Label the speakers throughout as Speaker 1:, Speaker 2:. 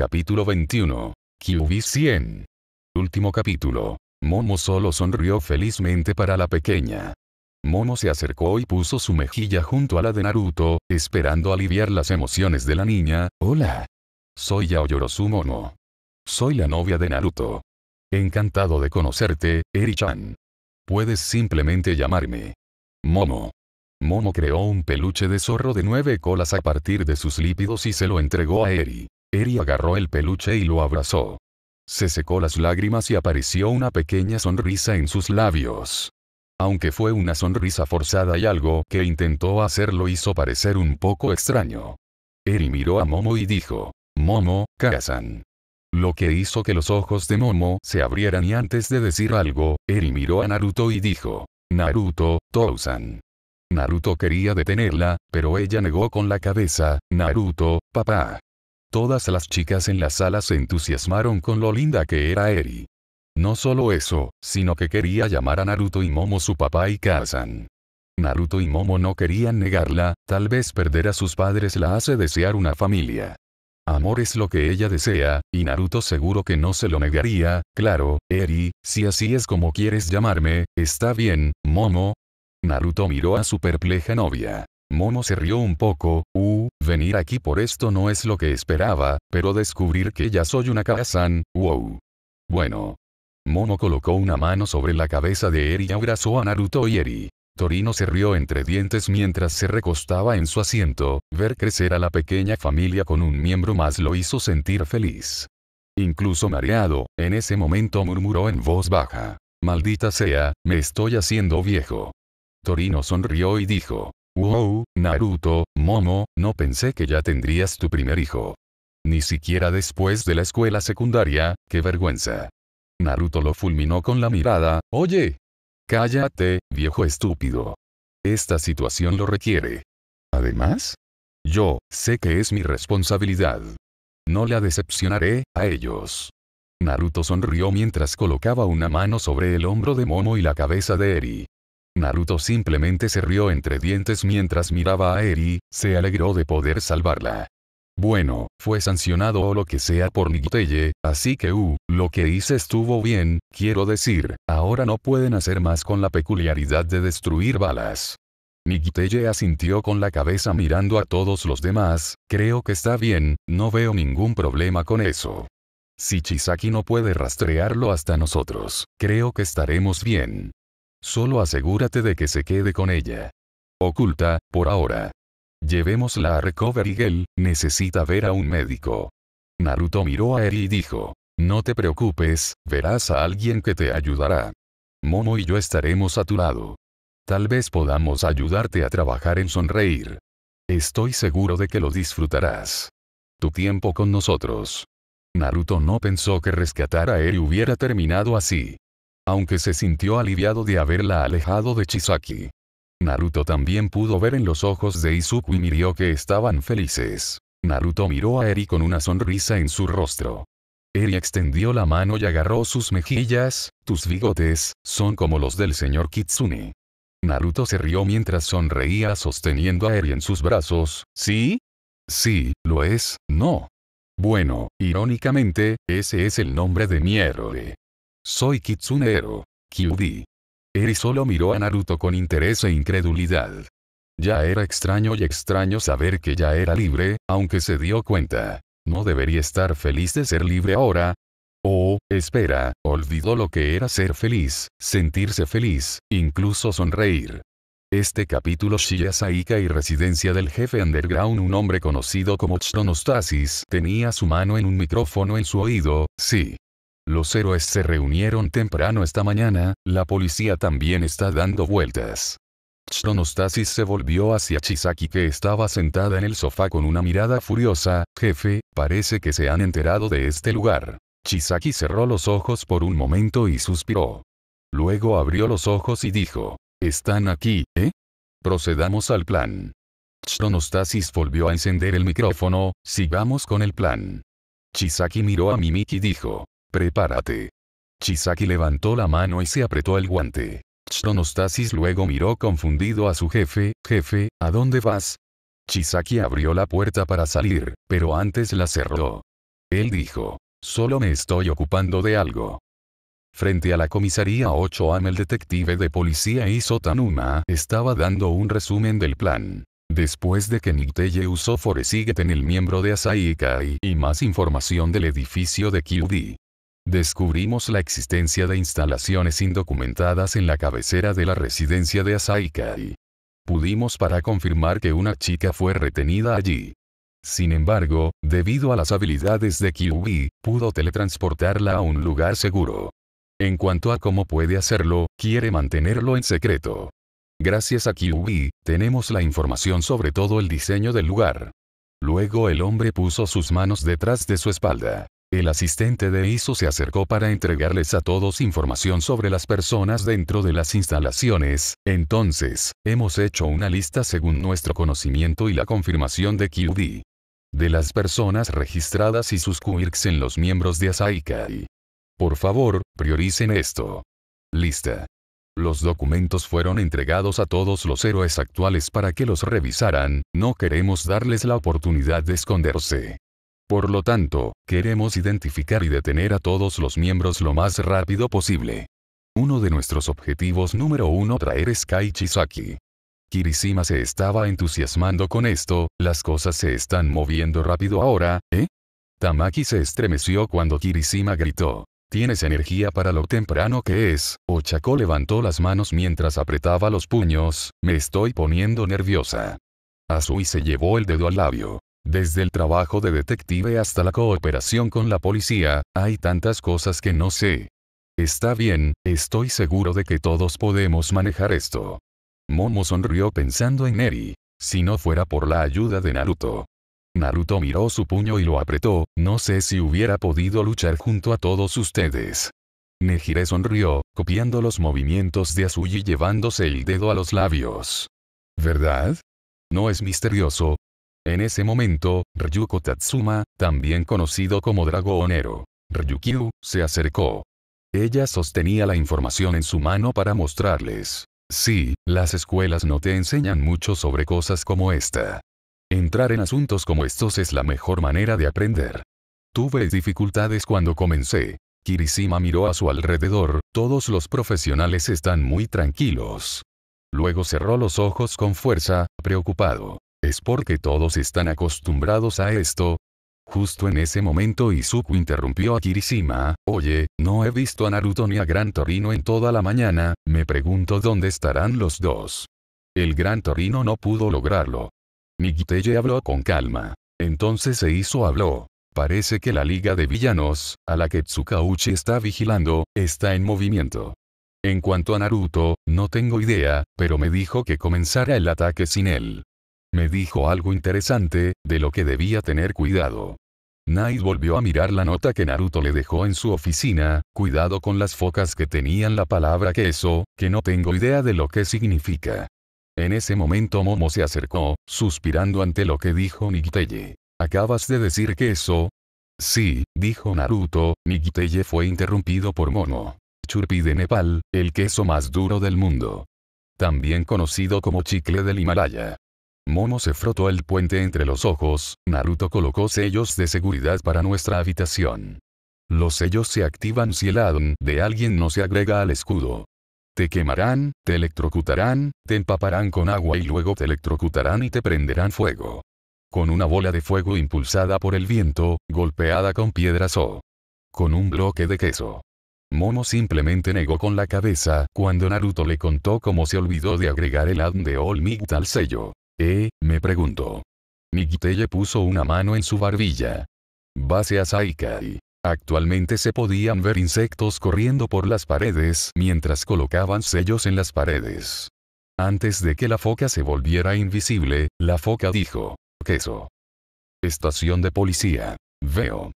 Speaker 1: Capítulo 21. QB 100. Último capítulo. Momo solo sonrió felizmente para la pequeña. Momo se acercó y puso su mejilla junto a la de Naruto, esperando aliviar las emociones de la niña. Hola. Soy Yaoyorosu Momo. Soy la novia de Naruto. Encantado de conocerte, Eri-chan. Puedes simplemente llamarme. Momo. Momo creó un peluche de zorro de nueve colas a partir de sus lípidos y se lo entregó a Eri. Eri agarró el peluche y lo abrazó. Se secó las lágrimas y apareció una pequeña sonrisa en sus labios. Aunque fue una sonrisa forzada y algo que intentó hacer lo hizo parecer un poco extraño. Eri miró a Momo y dijo, Momo, Kazan. Lo que hizo que los ojos de Momo se abrieran y antes de decir algo, Eri miró a Naruto y dijo, Naruto, Tousan. Naruto quería detenerla, pero ella negó con la cabeza, Naruto, papá. Todas las chicas en la sala se entusiasmaron con lo linda que era Eri. No solo eso, sino que quería llamar a Naruto y Momo su papá y Kazan. Naruto y Momo no querían negarla, tal vez perder a sus padres la hace desear una familia. Amor es lo que ella desea, y Naruto seguro que no se lo negaría, claro, Eri, si así es como quieres llamarme, está bien, Momo. Naruto miró a su perpleja novia. Momo se rió un poco, uh, venir aquí por esto no es lo que esperaba, pero descubrir que ya soy una Kazan, wow. Bueno. Mono colocó una mano sobre la cabeza de Eri y abrazó a Naruto y Eri. Torino se rió entre dientes mientras se recostaba en su asiento, ver crecer a la pequeña familia con un miembro más lo hizo sentir feliz. Incluso mareado, en ese momento murmuró en voz baja. Maldita sea, me estoy haciendo viejo. Torino sonrió y dijo, Wow, Naruto, Momo, no pensé que ya tendrías tu primer hijo. Ni siquiera después de la escuela secundaria, qué vergüenza. Naruto lo fulminó con la mirada, oye. Cállate, viejo estúpido. Esta situación lo requiere. Además, yo, sé que es mi responsabilidad. No la decepcionaré, a ellos. Naruto sonrió mientras colocaba una mano sobre el hombro de Momo y la cabeza de Eri. Naruto simplemente se rió entre dientes mientras miraba a Eri, se alegró de poder salvarla. Bueno, fue sancionado o lo que sea por Nigutelle, así que uh, lo que hice estuvo bien, quiero decir, ahora no pueden hacer más con la peculiaridad de destruir balas. Nigitelle asintió con la cabeza mirando a todos los demás, creo que está bien, no veo ningún problema con eso. Si Chisaki no puede rastrearlo hasta nosotros, creo que estaremos bien. Solo asegúrate de que se quede con ella. Oculta, por ahora. Llevémosla a Recovery Girl, necesita ver a un médico. Naruto miró a Eri y dijo, no te preocupes, verás a alguien que te ayudará. Momo y yo estaremos a tu lado. Tal vez podamos ayudarte a trabajar en sonreír. Estoy seguro de que lo disfrutarás. Tu tiempo con nosotros. Naruto no pensó que rescatar a Eri hubiera terminado así aunque se sintió aliviado de haberla alejado de Chisaki. Naruto también pudo ver en los ojos de Izuku y miró que estaban felices. Naruto miró a Eri con una sonrisa en su rostro. Eri extendió la mano y agarró sus mejillas, tus bigotes, son como los del señor Kitsune. Naruto se rió mientras sonreía sosteniendo a Eri en sus brazos, ¿sí? Sí, lo es, no. Bueno, irónicamente, ese es el nombre de mi héroe. Soy Kitsunero. Ero. Eri solo miró a Naruto con interés e incredulidad. Ya era extraño y extraño saber que ya era libre, aunque se dio cuenta. ¿No debería estar feliz de ser libre ahora? Oh, espera, olvidó lo que era ser feliz, sentirse feliz, incluso sonreír. Este capítulo Shiya y residencia del jefe underground un hombre conocido como Chronostasis tenía su mano en un micrófono en su oído, sí, los héroes se reunieron temprano esta mañana, la policía también está dando vueltas. Shonostasis se volvió hacia Chisaki que estaba sentada en el sofá con una mirada furiosa, jefe, parece que se han enterado de este lugar. Chisaki cerró los ojos por un momento y suspiró. Luego abrió los ojos y dijo, están aquí, ¿eh? Procedamos al plan. Chonostasis volvió a encender el micrófono, sigamos con el plan. Chisaki miró a Mimiki y dijo, Prepárate. Chisaki levantó la mano y se apretó el guante. Chronostasis luego miró confundido a su jefe, jefe, ¿a dónde vas? Chisaki abrió la puerta para salir, pero antes la cerró. Él dijo, solo me estoy ocupando de algo. Frente a la comisaría 8AM el detective de policía y Sotanuma estaba dando un resumen del plan. Después de que Niteye usó Foresiget en el miembro de Asaikai y más información del edificio de Kyudi, descubrimos la existencia de instalaciones indocumentadas en la cabecera de la residencia de Asaikai. Pudimos para confirmar que una chica fue retenida allí. Sin embargo, debido a las habilidades de Kiwi, pudo teletransportarla a un lugar seguro. En cuanto a cómo puede hacerlo, quiere mantenerlo en secreto. Gracias a Kiwi, tenemos la información sobre todo el diseño del lugar. Luego el hombre puso sus manos detrás de su espalda. El asistente de ISO se acercó para entregarles a todos información sobre las personas dentro de las instalaciones. Entonces, hemos hecho una lista según nuestro conocimiento y la confirmación de QD. De las personas registradas y sus quirks en los miembros de Asaikai. Por favor, prioricen esto. Lista. Los documentos fueron entregados a todos los héroes actuales para que los revisaran, no queremos darles la oportunidad de esconderse. Por lo tanto, queremos identificar y detener a todos los miembros lo más rápido posible. Uno de nuestros objetivos número uno traer es Kai Chisaki. Kirishima se estaba entusiasmando con esto, las cosas se están moviendo rápido ahora, ¿eh? Tamaki se estremeció cuando Kirishima gritó. Tienes energía para lo temprano que es. Ochako levantó las manos mientras apretaba los puños, me estoy poniendo nerviosa. Azui se llevó el dedo al labio. Desde el trabajo de detective hasta la cooperación con la policía, hay tantas cosas que no sé. Está bien, estoy seguro de que todos podemos manejar esto. Momo sonrió pensando en Neri. Si no fuera por la ayuda de Naruto. Naruto miró su puño y lo apretó, no sé si hubiera podido luchar junto a todos ustedes. Nejire sonrió, copiando los movimientos de y llevándose el dedo a los labios. ¿Verdad? No es misterioso, en ese momento, Ryuko Tatsuma, también conocido como Dragonero, Ryukyu, se acercó. Ella sostenía la información en su mano para mostrarles. Sí, las escuelas no te enseñan mucho sobre cosas como esta. Entrar en asuntos como estos es la mejor manera de aprender. Tuve dificultades cuando comencé. Kirishima miró a su alrededor, todos los profesionales están muy tranquilos. Luego cerró los ojos con fuerza, preocupado. Es porque todos están acostumbrados a esto. Justo en ese momento Izuku interrumpió a Kirishima, oye, no he visto a Naruto ni a Gran Torino en toda la mañana, me pregunto dónde estarán los dos. El Gran Torino no pudo lograrlo. Nigitelle habló con calma. Entonces se hizo habló. Parece que la liga de villanos, a la que Tsukauchi está vigilando, está en movimiento. En cuanto a Naruto, no tengo idea, pero me dijo que comenzara el ataque sin él. Me dijo algo interesante, de lo que debía tener cuidado. Knight volvió a mirar la nota que Naruto le dejó en su oficina, cuidado con las focas que tenían la palabra queso, que no tengo idea de lo que significa. En ese momento Momo se acercó, suspirando ante lo que dijo Nikiteye. ¿Acabas de decir queso? Sí, dijo Naruto, Nikiteye fue interrumpido por Momo. Churpi de Nepal, el queso más duro del mundo. También conocido como chicle del Himalaya. Momo se frotó el puente entre los ojos, Naruto colocó sellos de seguridad para nuestra habitación. Los sellos se activan si el addon de alguien no se agrega al escudo. Te quemarán, te electrocutarán, te empaparán con agua y luego te electrocutarán y te prenderán fuego. Con una bola de fuego impulsada por el viento, golpeada con piedras o con un bloque de queso. Momo simplemente negó con la cabeza cuando Naruto le contó cómo se olvidó de agregar el addon de All Might al sello. ¿Eh? me pregunto. Nikiteye puso una mano en su barbilla. Base a Saikai. Actualmente se podían ver insectos corriendo por las paredes mientras colocaban sellos en las paredes. Antes de que la foca se volviera invisible, la foca dijo. Queso. Estación de policía. Veo.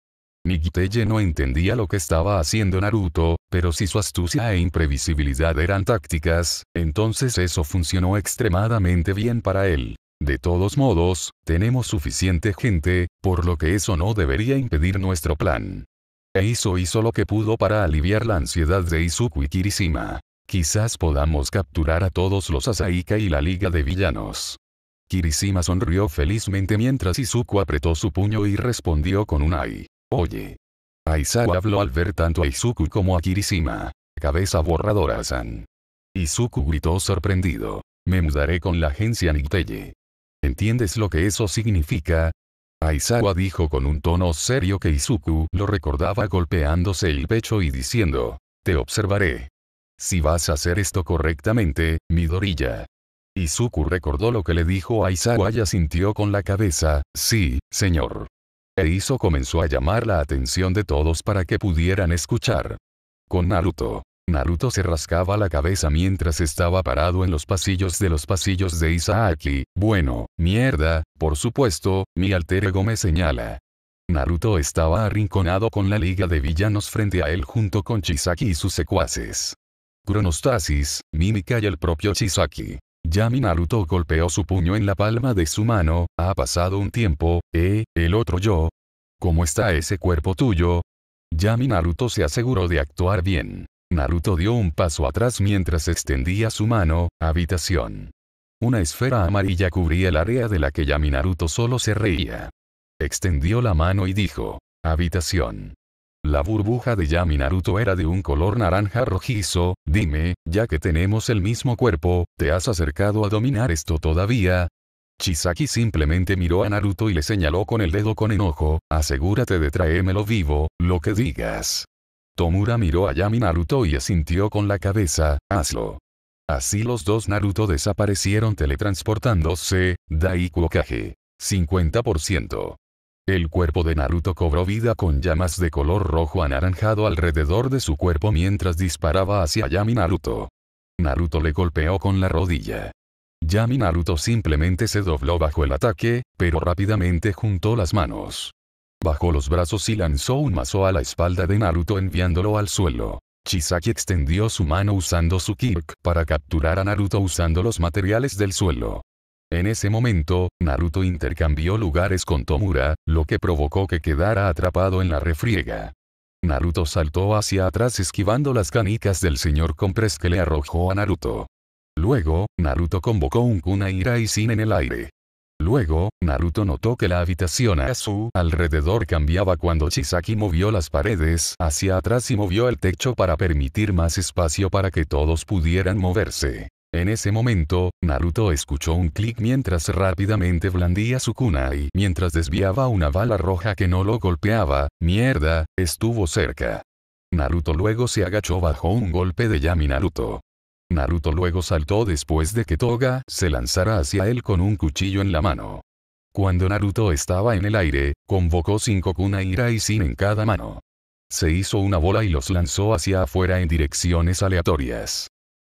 Speaker 1: Nikiteye no entendía lo que estaba haciendo Naruto, pero si su astucia e imprevisibilidad eran tácticas, entonces eso funcionó extremadamente bien para él. De todos modos, tenemos suficiente gente, por lo que eso no debería impedir nuestro plan. Eizo hizo lo que pudo para aliviar la ansiedad de Izuku y Kirishima. Quizás podamos capturar a todos los Asaika y la Liga de Villanos. Kirishima sonrió felizmente mientras Izuku apretó su puño y respondió con un ay. Oye. Aizawa habló al ver tanto a Izuku como a Kirishima. Cabeza borradora-san. Izuku gritó sorprendido. Me mudaré con la agencia Niteye. ¿Entiendes lo que eso significa? Aizawa dijo con un tono serio que Izuku lo recordaba golpeándose el pecho y diciendo, te observaré. Si vas a hacer esto correctamente, Midorilla. Izuku recordó lo que le dijo a Aizawa y asintió con la cabeza, sí, señor. E hizo comenzó a llamar la atención de todos para que pudieran escuchar. Con Naruto. Naruto se rascaba la cabeza mientras estaba parado en los pasillos de los pasillos de Isaaki. Bueno, mierda, por supuesto, mi alter ego me señala. Naruto estaba arrinconado con la liga de villanos frente a él junto con Chisaki y sus secuaces. Cronostasis, Mímica y el propio Chisaki. Yami Naruto golpeó su puño en la palma de su mano, ha pasado un tiempo, ¿eh, el otro yo? ¿Cómo está ese cuerpo tuyo? Yami Naruto se aseguró de actuar bien. Naruto dio un paso atrás mientras extendía su mano, habitación. Una esfera amarilla cubría el área de la que Yami Naruto solo se reía. Extendió la mano y dijo, habitación. La burbuja de Yami Naruto era de un color naranja rojizo, dime, ya que tenemos el mismo cuerpo, ¿te has acercado a dominar esto todavía? Chisaki simplemente miró a Naruto y le señaló con el dedo con enojo, asegúrate de traérmelo vivo, lo que digas. Tomura miró a Yami Naruto y asintió con la cabeza, hazlo. Así los dos Naruto desaparecieron teletransportándose, Daiku 50%. El cuerpo de Naruto cobró vida con llamas de color rojo anaranjado alrededor de su cuerpo mientras disparaba hacia Yami Naruto. Naruto le golpeó con la rodilla. Yami Naruto simplemente se dobló bajo el ataque, pero rápidamente juntó las manos. Bajó los brazos y lanzó un mazo a la espalda de Naruto enviándolo al suelo. Chisaki extendió su mano usando su kirk para capturar a Naruto usando los materiales del suelo. En ese momento, Naruto intercambió lugares con Tomura, lo que provocó que quedara atrapado en la refriega. Naruto saltó hacia atrás esquivando las canicas del señor Compres que le arrojó a Naruto. Luego, Naruto convocó un Kunaira y Sin en el aire. Luego, Naruto notó que la habitación a su alrededor cambiaba cuando Chisaki movió las paredes hacia atrás y movió el techo para permitir más espacio para que todos pudieran moverse. En ese momento, Naruto escuchó un clic mientras rápidamente blandía su kunai mientras desviaba una bala roja que no lo golpeaba, mierda, estuvo cerca. Naruto luego se agachó bajo un golpe de Yami Naruto. Naruto luego saltó después de que Toga se lanzara hacia él con un cuchillo en la mano. Cuando Naruto estaba en el aire, convocó cinco kunai y Sin en cada mano. Se hizo una bola y los lanzó hacia afuera en direcciones aleatorias.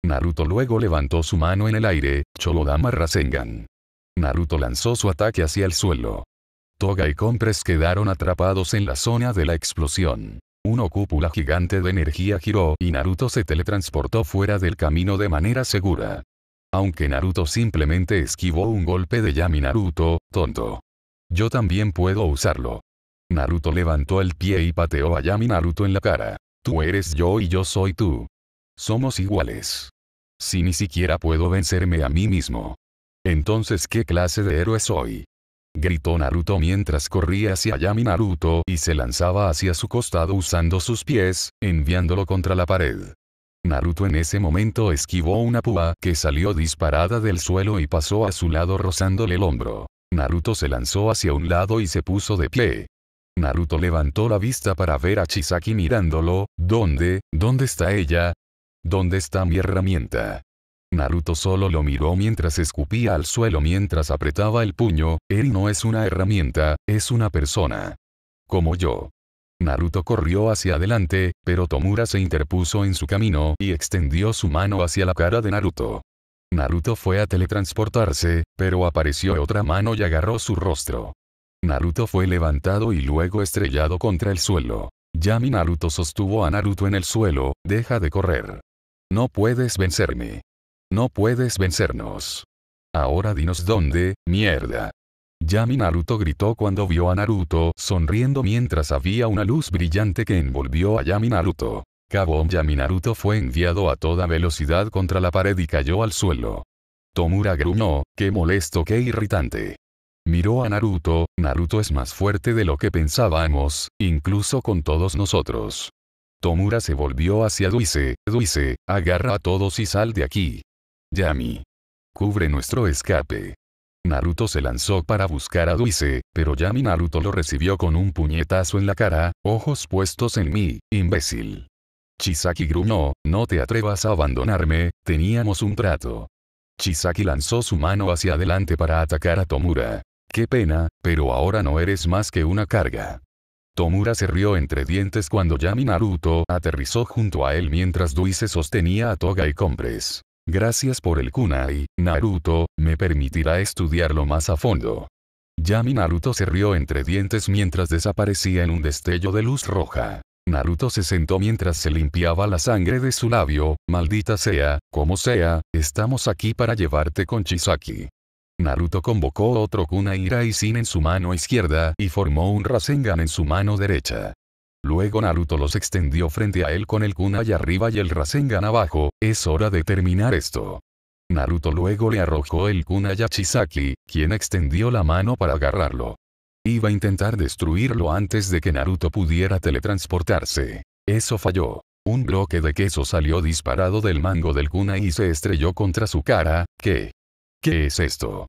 Speaker 1: Naruto luego levantó su mano en el aire, Cholodama Rasengan. Naruto lanzó su ataque hacia el suelo. Toga y Compres quedaron atrapados en la zona de la explosión. Una cúpula gigante de energía giró y Naruto se teletransportó fuera del camino de manera segura. Aunque Naruto simplemente esquivó un golpe de Yami Naruto, tonto. Yo también puedo usarlo. Naruto levantó el pie y pateó a Yami Naruto en la cara. Tú eres yo y yo soy tú. Somos iguales. Si ni siquiera puedo vencerme a mí mismo. Entonces, ¿qué clase de héroe soy? Gritó Naruto mientras corría hacia Yami Naruto y se lanzaba hacia su costado usando sus pies, enviándolo contra la pared. Naruto en ese momento esquivó una púa que salió disparada del suelo y pasó a su lado rozándole el hombro. Naruto se lanzó hacia un lado y se puso de pie. Naruto levantó la vista para ver a Chisaki mirándolo, ¿dónde, dónde está ella? ¿Dónde está mi herramienta? Naruto solo lo miró mientras escupía al suelo mientras apretaba el puño, Eri no es una herramienta, es una persona. Como yo. Naruto corrió hacia adelante, pero Tomura se interpuso en su camino y extendió su mano hacia la cara de Naruto. Naruto fue a teletransportarse, pero apareció otra mano y agarró su rostro. Naruto fue levantado y luego estrellado contra el suelo. Yami Naruto sostuvo a Naruto en el suelo, deja de correr. No puedes vencerme. No puedes vencernos. Ahora dinos dónde, mierda. Yami Naruto gritó cuando vio a Naruto sonriendo mientras había una luz brillante que envolvió a Yami Naruto. Kaboom Yami Naruto fue enviado a toda velocidad contra la pared y cayó al suelo. Tomura gruñó, qué molesto, qué irritante. Miró a Naruto, Naruto es más fuerte de lo que pensábamos, incluso con todos nosotros. Tomura se volvió hacia Duise. Duise, agarra a todos y sal de aquí. Yami. Cubre nuestro escape. Naruto se lanzó para buscar a Duise, pero Yami Naruto lo recibió con un puñetazo en la cara, ojos puestos en mí, imbécil. Chisaki gruñó, no te atrevas a abandonarme, teníamos un trato. Chisaki lanzó su mano hacia adelante para atacar a Tomura. Qué pena, pero ahora no eres más que una carga. Tomura se rió entre dientes cuando Yami Naruto aterrizó junto a él mientras Dui se sostenía a toga y compres. Gracias por el kunai, Naruto, me permitirá estudiarlo más a fondo. Yami Naruto se rió entre dientes mientras desaparecía en un destello de luz roja. Naruto se sentó mientras se limpiaba la sangre de su labio, maldita sea, como sea, estamos aquí para llevarte con Chisaki. Naruto convocó otro Kunai y Sin en su mano izquierda y formó un Rasengan en su mano derecha. Luego Naruto los extendió frente a él con el Kunai arriba y el Rasengan abajo, es hora de terminar esto. Naruto luego le arrojó el Kunai a Chisaki, quien extendió la mano para agarrarlo. Iba a intentar destruirlo antes de que Naruto pudiera teletransportarse. Eso falló. Un bloque de queso salió disparado del mango del kunai y se estrelló contra su cara, ¿qué? ¿Qué es esto?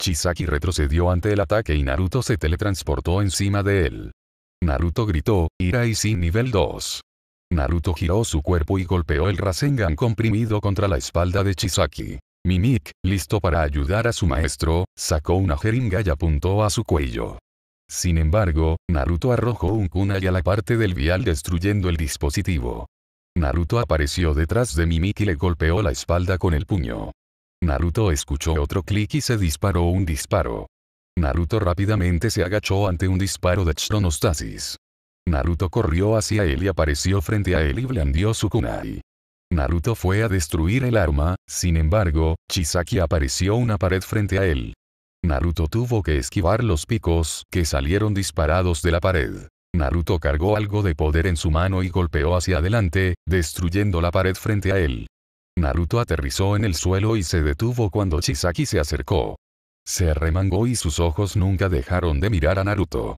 Speaker 1: Chisaki retrocedió ante el ataque y Naruto se teletransportó encima de él. Naruto gritó, Ira sin nivel 2. Naruto giró su cuerpo y golpeó el Rasengan comprimido contra la espalda de Chisaki. Mimik, listo para ayudar a su maestro, sacó una jeringa y apuntó a su cuello. Sin embargo, Naruto arrojó un kunai a la parte del vial destruyendo el dispositivo. Naruto apareció detrás de Mimik y le golpeó la espalda con el puño. Naruto escuchó otro clic y se disparó un disparo. Naruto rápidamente se agachó ante un disparo de Chronostasis. Naruto corrió hacia él y apareció frente a él y blandió su kunai. Naruto fue a destruir el arma, sin embargo, Chisaki apareció una pared frente a él. Naruto tuvo que esquivar los picos que salieron disparados de la pared. Naruto cargó algo de poder en su mano y golpeó hacia adelante, destruyendo la pared frente a él. Naruto aterrizó en el suelo y se detuvo cuando Chisaki se acercó. Se arremangó y sus ojos nunca dejaron de mirar a Naruto.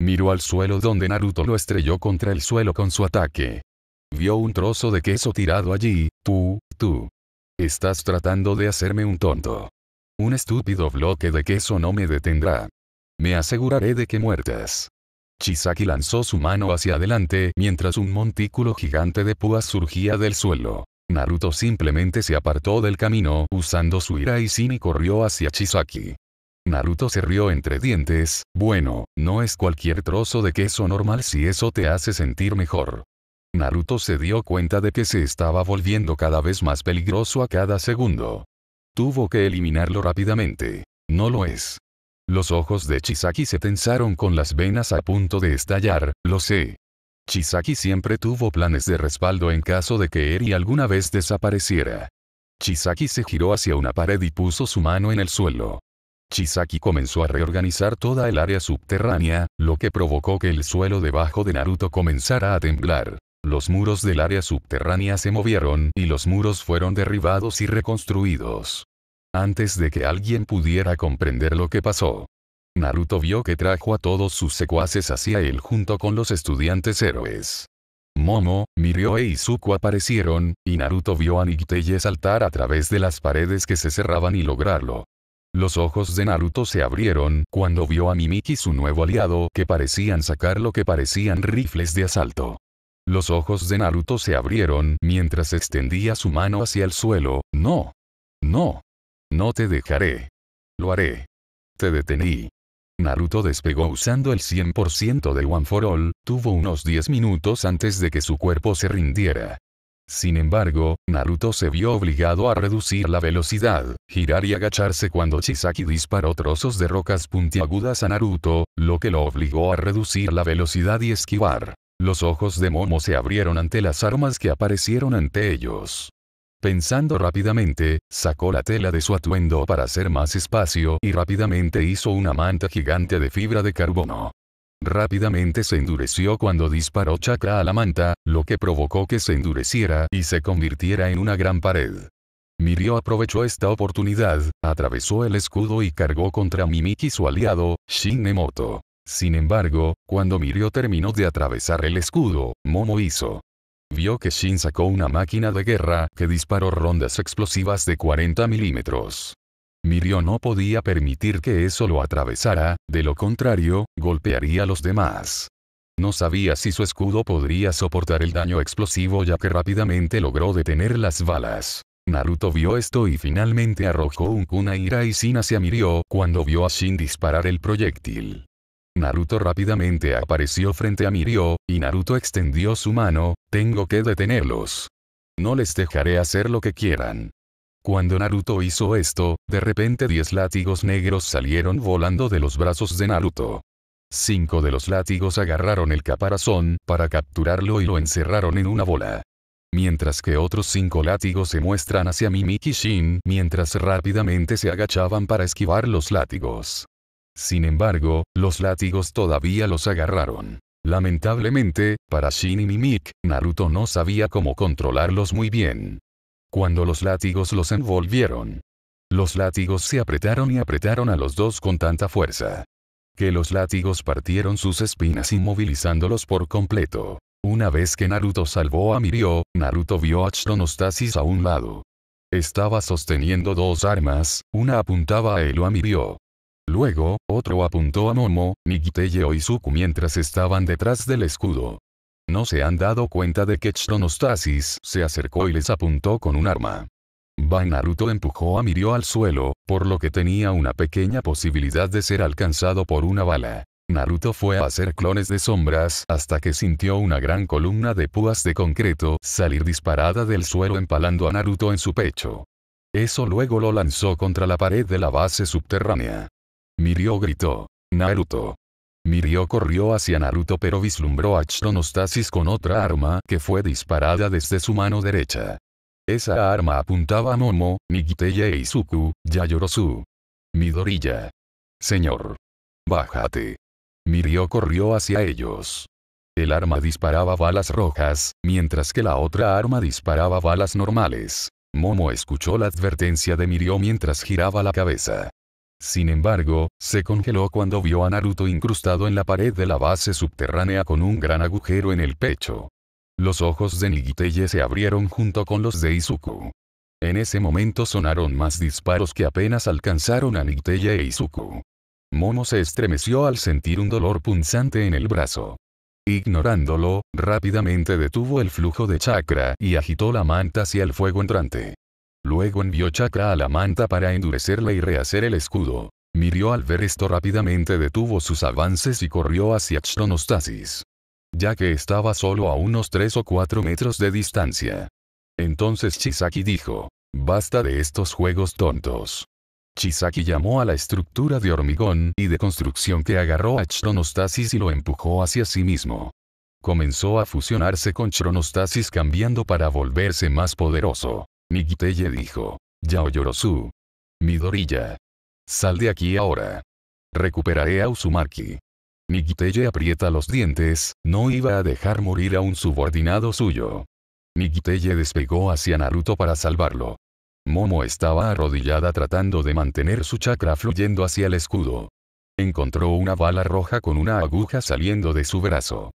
Speaker 1: Miró al suelo donde Naruto lo estrelló contra el suelo con su ataque. Vio un trozo de queso tirado allí, tú, tú. Estás tratando de hacerme un tonto. Un estúpido bloque de queso no me detendrá. Me aseguraré de que muertas. Chisaki lanzó su mano hacia adelante mientras un montículo gigante de púas surgía del suelo. Naruto simplemente se apartó del camino usando su ira y Sin y corrió hacia Chisaki. Naruto se rió entre dientes, bueno, no es cualquier trozo de queso normal si eso te hace sentir mejor. Naruto se dio cuenta de que se estaba volviendo cada vez más peligroso a cada segundo. Tuvo que eliminarlo rápidamente. No lo es. Los ojos de Chisaki se tensaron con las venas a punto de estallar, lo sé, Chisaki siempre tuvo planes de respaldo en caso de que Eri alguna vez desapareciera. Chisaki se giró hacia una pared y puso su mano en el suelo. Chisaki comenzó a reorganizar toda el área subterránea, lo que provocó que el suelo debajo de Naruto comenzara a temblar. Los muros del área subterránea se movieron y los muros fueron derribados y reconstruidos. Antes de que alguien pudiera comprender lo que pasó, Naruto vio que trajo a todos sus secuaces hacia él junto con los estudiantes héroes. Momo, Mirio e Izuku aparecieron, y Naruto vio a Nigiteye saltar a través de las paredes que se cerraban y lograrlo. Los ojos de Naruto se abrieron cuando vio a Mimiki su nuevo aliado que parecían sacar lo que parecían rifles de asalto. Los ojos de Naruto se abrieron mientras extendía su mano hacia el suelo, no. No. No te dejaré. Lo haré. Te detení. Naruto despegó usando el 100% de One For All, tuvo unos 10 minutos antes de que su cuerpo se rindiera. Sin embargo, Naruto se vio obligado a reducir la velocidad, girar y agacharse cuando Chisaki disparó trozos de rocas puntiagudas a Naruto, lo que lo obligó a reducir la velocidad y esquivar. Los ojos de Momo se abrieron ante las armas que aparecieron ante ellos. Pensando rápidamente, sacó la tela de su atuendo para hacer más espacio y rápidamente hizo una manta gigante de fibra de carbono. Rápidamente se endureció cuando disparó chakra a la manta, lo que provocó que se endureciera y se convirtiera en una gran pared. Mirio aprovechó esta oportunidad, atravesó el escudo y cargó contra Mimiki su aliado, Shinemoto. Sin embargo, cuando Mirio terminó de atravesar el escudo, Momo hizo vio que Shin sacó una máquina de guerra que disparó rondas explosivas de 40 milímetros. Mirio no podía permitir que eso lo atravesara, de lo contrario, golpearía a los demás. No sabía si su escudo podría soportar el daño explosivo ya que rápidamente logró detener las balas. Naruto vio esto y finalmente arrojó un ira y Sin hacia Mirio cuando vio a Shin disparar el proyectil. Naruto rápidamente apareció frente a Mirio, y Naruto extendió su mano, tengo que detenerlos. No les dejaré hacer lo que quieran. Cuando Naruto hizo esto, de repente 10 látigos negros salieron volando de los brazos de Naruto. Cinco de los látigos agarraron el caparazón para capturarlo y lo encerraron en una bola. Mientras que otros cinco látigos se muestran hacia Mimikishin mientras rápidamente se agachaban para esquivar los látigos. Sin embargo, los látigos todavía los agarraron. Lamentablemente, para Shin y Mimik, Naruto no sabía cómo controlarlos muy bien. Cuando los látigos los envolvieron, los látigos se apretaron y apretaron a los dos con tanta fuerza. Que los látigos partieron sus espinas inmovilizándolos por completo. Una vez que Naruto salvó a Mirio, Naruto vio a Chronostasis a un lado. Estaba sosteniendo dos armas, una apuntaba a él o a Mirio, Luego, otro apuntó a Momo, Nikiteye y Izuku mientras estaban detrás del escudo. No se han dado cuenta de que Chronostasis se acercó y les apuntó con un arma. Ban Naruto empujó a Mirio al suelo, por lo que tenía una pequeña posibilidad de ser alcanzado por una bala. Naruto fue a hacer clones de sombras hasta que sintió una gran columna de púas de concreto salir disparada del suelo empalando a Naruto en su pecho. Eso luego lo lanzó contra la pared de la base subterránea. Mirio gritó. Naruto. Mirio corrió hacia Naruto pero vislumbró a Chonostasis con otra arma que fue disparada desde su mano derecha. Esa arma apuntaba a Momo, Nigiteye e Izuku, Yayorosu. Midorilla. Señor. Bájate. Mirio corrió hacia ellos. El arma disparaba balas rojas, mientras que la otra arma disparaba balas normales. Momo escuchó la advertencia de Mirio mientras giraba la cabeza. Sin embargo, se congeló cuando vio a Naruto incrustado en la pared de la base subterránea con un gran agujero en el pecho. Los ojos de Nigiteye se abrieron junto con los de Izuku. En ese momento sonaron más disparos que apenas alcanzaron a Nigiteye e Izuku. Momo se estremeció al sentir un dolor punzante en el brazo. Ignorándolo, rápidamente detuvo el flujo de chakra y agitó la manta hacia el fuego entrante. Luego envió chakra a la manta para endurecerla y rehacer el escudo. Mirió al ver esto rápidamente detuvo sus avances y corrió hacia Chronostasis. Ya que estaba solo a unos 3 o 4 metros de distancia. Entonces Chisaki dijo, basta de estos juegos tontos. Chisaki llamó a la estructura de hormigón y de construcción que agarró a Chronostasis y lo empujó hacia sí mismo. Comenzó a fusionarse con Chronostasis cambiando para volverse más poderoso. Nigiteye dijo. Yao Yorosu. Midorilla. Sal de aquí ahora. Recuperaré a Uzumaki. Nigiteye aprieta los dientes, no iba a dejar morir a un subordinado suyo. Nigiteye despegó hacia Naruto para salvarlo. Momo estaba arrodillada tratando de mantener su chakra fluyendo hacia el escudo. Encontró una bala roja con una aguja saliendo de su brazo.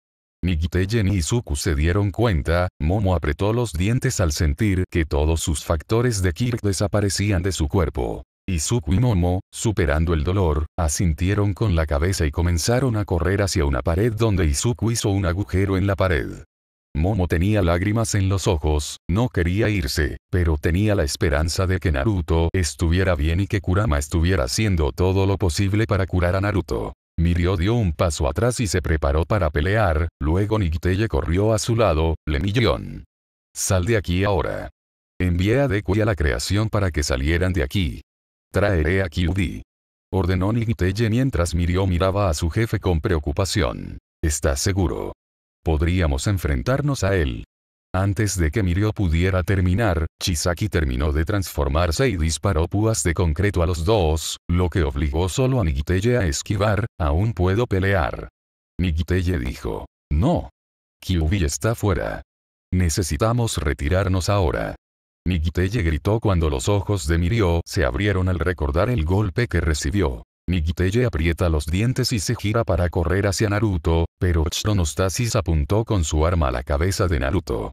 Speaker 1: Nikiteyen y Izuku se dieron cuenta, Momo apretó los dientes al sentir que todos sus factores de Kirk desaparecían de su cuerpo. Izuku y Momo, superando el dolor, asintieron con la cabeza y comenzaron a correr hacia una pared donde Izuku hizo un agujero en la pared. Momo tenía lágrimas en los ojos, no quería irse, pero tenía la esperanza de que Naruto estuviera bien y que Kurama estuviera haciendo todo lo posible para curar a Naruto. Mirio dio un paso atrás y se preparó para pelear, luego Nikteye corrió a su lado, le Lemillón. Sal de aquí ahora. Envié a Deku a la creación para que salieran de aquí. Traeré a Kyudi. Ordenó Nikteye mientras Mirio miraba a su jefe con preocupación. ¿Estás seguro? Podríamos enfrentarnos a él. Antes de que Mirio pudiera terminar, Chisaki terminó de transformarse y disparó púas de concreto a los dos, lo que obligó solo a Nigiteye a esquivar, aún puedo pelear. Nigiteye dijo. No. Kyubi está fuera. Necesitamos retirarnos ahora. Nigiteye gritó cuando los ojos de Mirio se abrieron al recordar el golpe que recibió. Nigiteye aprieta los dientes y se gira para correr hacia Naruto, pero Chronostasis apuntó con su arma a la cabeza de Naruto.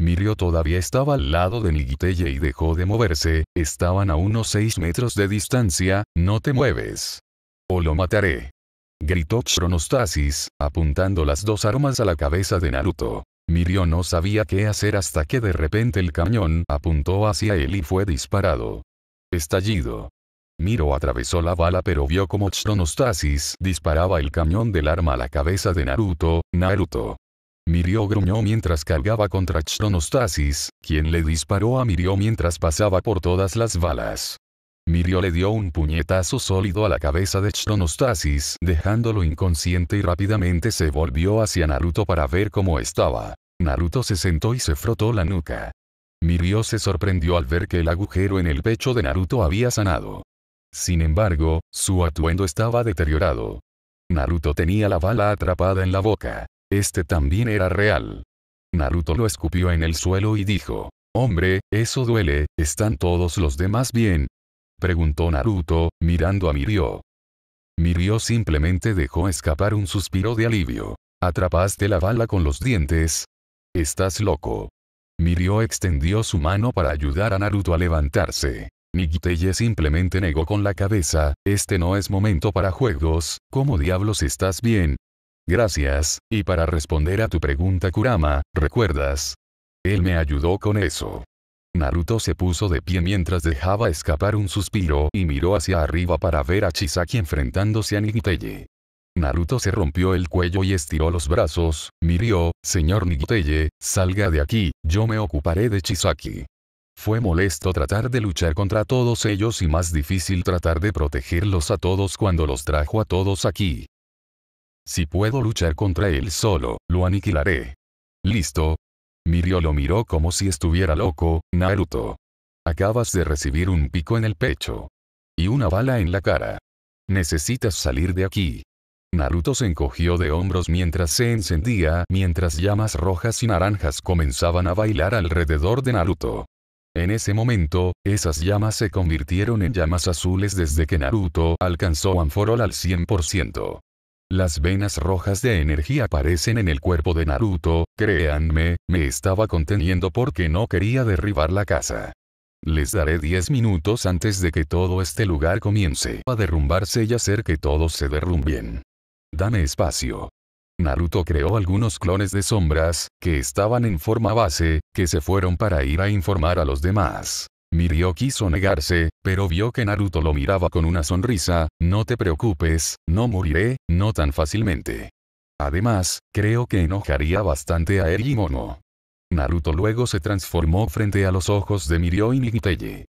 Speaker 1: Mirio todavía estaba al lado de Nigiteye y dejó de moverse, estaban a unos 6 metros de distancia, no te mueves. O lo mataré. Gritó Chronostasis, apuntando las dos armas a la cabeza de Naruto. Mirio no sabía qué hacer hasta que de repente el cañón apuntó hacia él y fue disparado. Estallido. Miro atravesó la bala pero vio como Chtronostasis disparaba el cañón del arma a la cabeza de Naruto, Naruto. Mirio gruñó mientras cargaba contra Chtronostasis, quien le disparó a Mirio mientras pasaba por todas las balas. Mirio le dio un puñetazo sólido a la cabeza de Chtronostasis dejándolo inconsciente y rápidamente se volvió hacia Naruto para ver cómo estaba. Naruto se sentó y se frotó la nuca. Mirio se sorprendió al ver que el agujero en el pecho de Naruto había sanado. Sin embargo, su atuendo estaba deteriorado. Naruto tenía la bala atrapada en la boca. Este también era real. Naruto lo escupió en el suelo y dijo, Hombre, eso duele, ¿están todos los demás bien? Preguntó Naruto, mirando a Mirio. Mirio simplemente dejó escapar un suspiro de alivio. ¿Atrapaste la bala con los dientes? Estás loco. Mirio extendió su mano para ayudar a Naruto a levantarse. Nigiteye simplemente negó con la cabeza, este no es momento para juegos, ¿cómo diablos estás bien? Gracias, y para responder a tu pregunta Kurama, ¿recuerdas? Él me ayudó con eso. Naruto se puso de pie mientras dejaba escapar un suspiro y miró hacia arriba para ver a Chisaki enfrentándose a Nigitelle. Naruto se rompió el cuello y estiró los brazos, mirió, señor Nigiteye, salga de aquí, yo me ocuparé de Chisaki. Fue molesto tratar de luchar contra todos ellos y más difícil tratar de protegerlos a todos cuando los trajo a todos aquí. Si puedo luchar contra él solo, lo aniquilaré. Listo. Mirio lo miró como si estuviera loco, Naruto. Acabas de recibir un pico en el pecho. Y una bala en la cara. Necesitas salir de aquí. Naruto se encogió de hombros mientras se encendía, mientras llamas rojas y naranjas comenzaban a bailar alrededor de Naruto. En ese momento, esas llamas se convirtieron en llamas azules desde que Naruto alcanzó Anforol al 100%. Las venas rojas de energía aparecen en el cuerpo de Naruto, créanme, me estaba conteniendo porque no quería derribar la casa. Les daré 10 minutos antes de que todo este lugar comience a derrumbarse y hacer que todos se derrumbien. Dame espacio. Naruto creó algunos clones de sombras, que estaban en forma base, que se fueron para ir a informar a los demás. Mirio quiso negarse, pero vio que Naruto lo miraba con una sonrisa, no te preocupes, no moriré, no tan fácilmente. Además, creo que enojaría bastante a Erimono. Naruto luego se transformó frente a los ojos de Mirio y Nigitelle.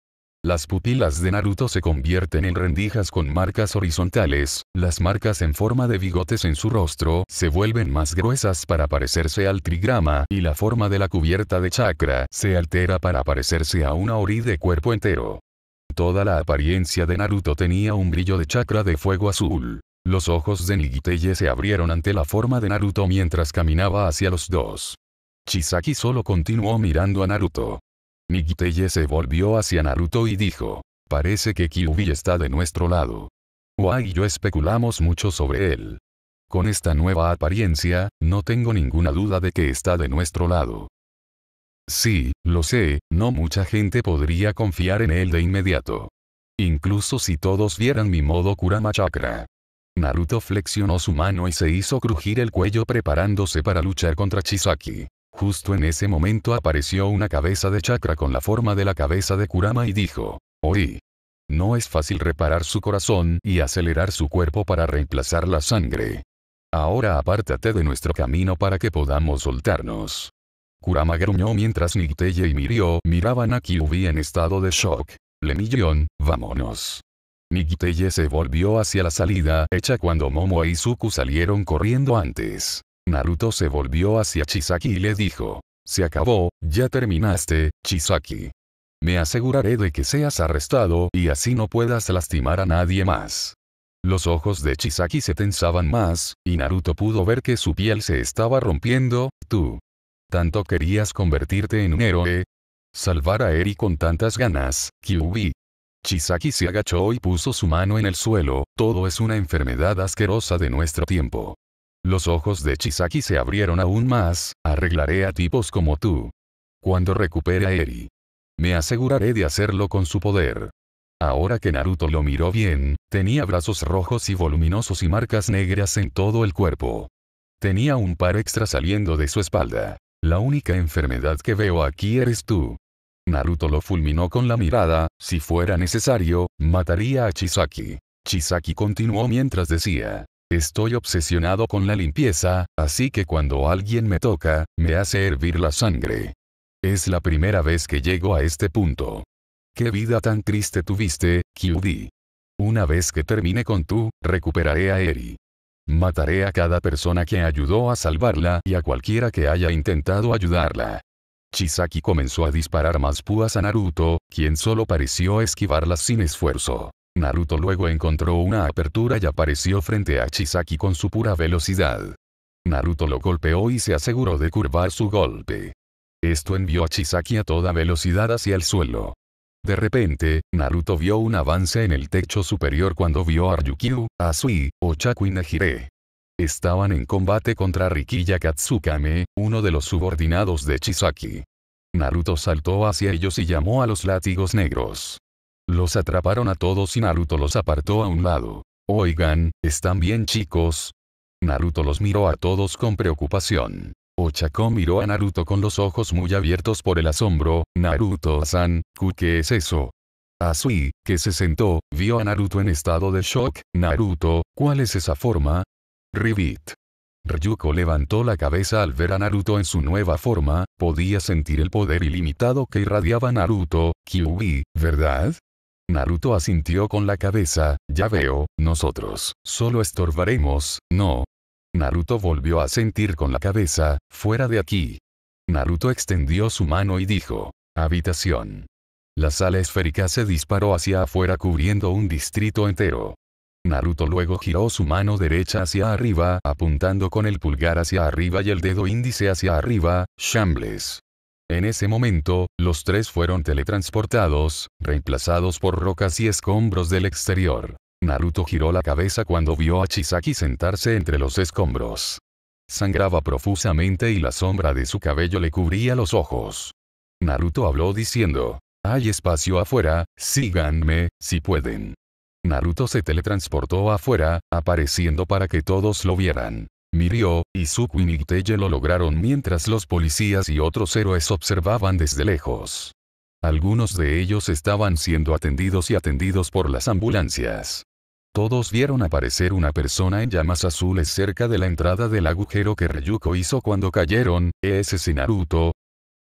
Speaker 1: Las pupilas de Naruto se convierten en rendijas con marcas horizontales, las marcas en forma de bigotes en su rostro se vuelven más gruesas para parecerse al trigrama y la forma de la cubierta de chakra se altera para parecerse a una ori de cuerpo entero. Toda la apariencia de Naruto tenía un brillo de chakra de fuego azul. Los ojos de Nigiteye se abrieron ante la forma de Naruto mientras caminaba hacia los dos. Chisaki solo continuó mirando a Naruto. Nigiteye se volvió hacia Naruto y dijo. Parece que Kyuubi está de nuestro lado. Wai y yo especulamos mucho sobre él. Con esta nueva apariencia, no tengo ninguna duda de que está de nuestro lado. Sí, lo sé, no mucha gente podría confiar en él de inmediato. Incluso si todos vieran mi modo Kurama Chakra. Naruto flexionó su mano y se hizo crujir el cuello preparándose para luchar contra Chisaki. Justo en ese momento apareció una cabeza de chakra con la forma de la cabeza de Kurama y dijo, oí. No es fácil reparar su corazón y acelerar su cuerpo para reemplazar la sangre. Ahora apártate de nuestro camino para que podamos soltarnos. Kurama gruñó mientras Nicteye y Mirio miraban a Kyubi en estado de shock. Lemillón, vámonos. Nigteye se volvió hacia la salida hecha cuando Momo e Izuku salieron corriendo antes. Naruto se volvió hacia Chisaki y le dijo. Se acabó, ya terminaste, Chisaki. Me aseguraré de que seas arrestado y así no puedas lastimar a nadie más. Los ojos de Chisaki se tensaban más, y Naruto pudo ver que su piel se estaba rompiendo, tú. ¿Tanto querías convertirte en un héroe? Salvar a Eri con tantas ganas, Kyubi. Chisaki se agachó y puso su mano en el suelo, todo es una enfermedad asquerosa de nuestro tiempo. Los ojos de Chisaki se abrieron aún más, arreglaré a tipos como tú. Cuando recupere a Eri. Me aseguraré de hacerlo con su poder. Ahora que Naruto lo miró bien, tenía brazos rojos y voluminosos y marcas negras en todo el cuerpo. Tenía un par extra saliendo de su espalda. La única enfermedad que veo aquí eres tú. Naruto lo fulminó con la mirada, si fuera necesario, mataría a Chisaki. Chisaki continuó mientras decía, Estoy obsesionado con la limpieza, así que cuando alguien me toca, me hace hervir la sangre. Es la primera vez que llego a este punto. ¿Qué vida tan triste tuviste, Kyuubi? Una vez que termine con tú, recuperaré a Eri. Mataré a cada persona que ayudó a salvarla y a cualquiera que haya intentado ayudarla. Chisaki comenzó a disparar más púas a Naruto, quien solo pareció esquivarlas sin esfuerzo. Naruto luego encontró una apertura y apareció frente a Chisaki con su pura velocidad. Naruto lo golpeó y se aseguró de curvar su golpe. Esto envió a Chisaki a toda velocidad hacia el suelo. De repente, Naruto vio un avance en el techo superior cuando vio a Ryukyu, Asui, Ochaku y Nejire. Estaban en combate contra Rikiya Katsukame, uno de los subordinados de Chisaki. Naruto saltó hacia ellos y llamó a los látigos negros. Los atraparon a todos y Naruto los apartó a un lado. Oigan, ¿están bien chicos? Naruto los miró a todos con preocupación. Ochako miró a Naruto con los ojos muy abiertos por el asombro, Naruto-san, ¿qué es eso? Asui, que se sentó, vio a Naruto en estado de shock, Naruto, ¿cuál es esa forma? Revit. Ryuko levantó la cabeza al ver a Naruto en su nueva forma, podía sentir el poder ilimitado que irradiaba Naruto, Kyuubi, ¿verdad? Naruto asintió con la cabeza, ya veo, nosotros, solo estorbaremos, ¿no? Naruto volvió a sentir con la cabeza, fuera de aquí. Naruto extendió su mano y dijo, habitación. La sala esférica se disparó hacia afuera cubriendo un distrito entero. Naruto luego giró su mano derecha hacia arriba apuntando con el pulgar hacia arriba y el dedo índice hacia arriba, Shambles. En ese momento, los tres fueron teletransportados, reemplazados por rocas y escombros del exterior. Naruto giró la cabeza cuando vio a Chisaki sentarse entre los escombros. Sangraba profusamente y la sombra de su cabello le cubría los ojos. Naruto habló diciendo, hay espacio afuera, síganme, si pueden. Naruto se teletransportó afuera, apareciendo para que todos lo vieran. Mirio y Tsukunigteye lo lograron mientras los policías y otros héroes observaban desde lejos. Algunos de ellos estaban siendo atendidos y atendidos por las ambulancias. Todos vieron aparecer una persona en llamas azules cerca de la entrada del agujero que Ryuko hizo cuando cayeron, ese Naruto.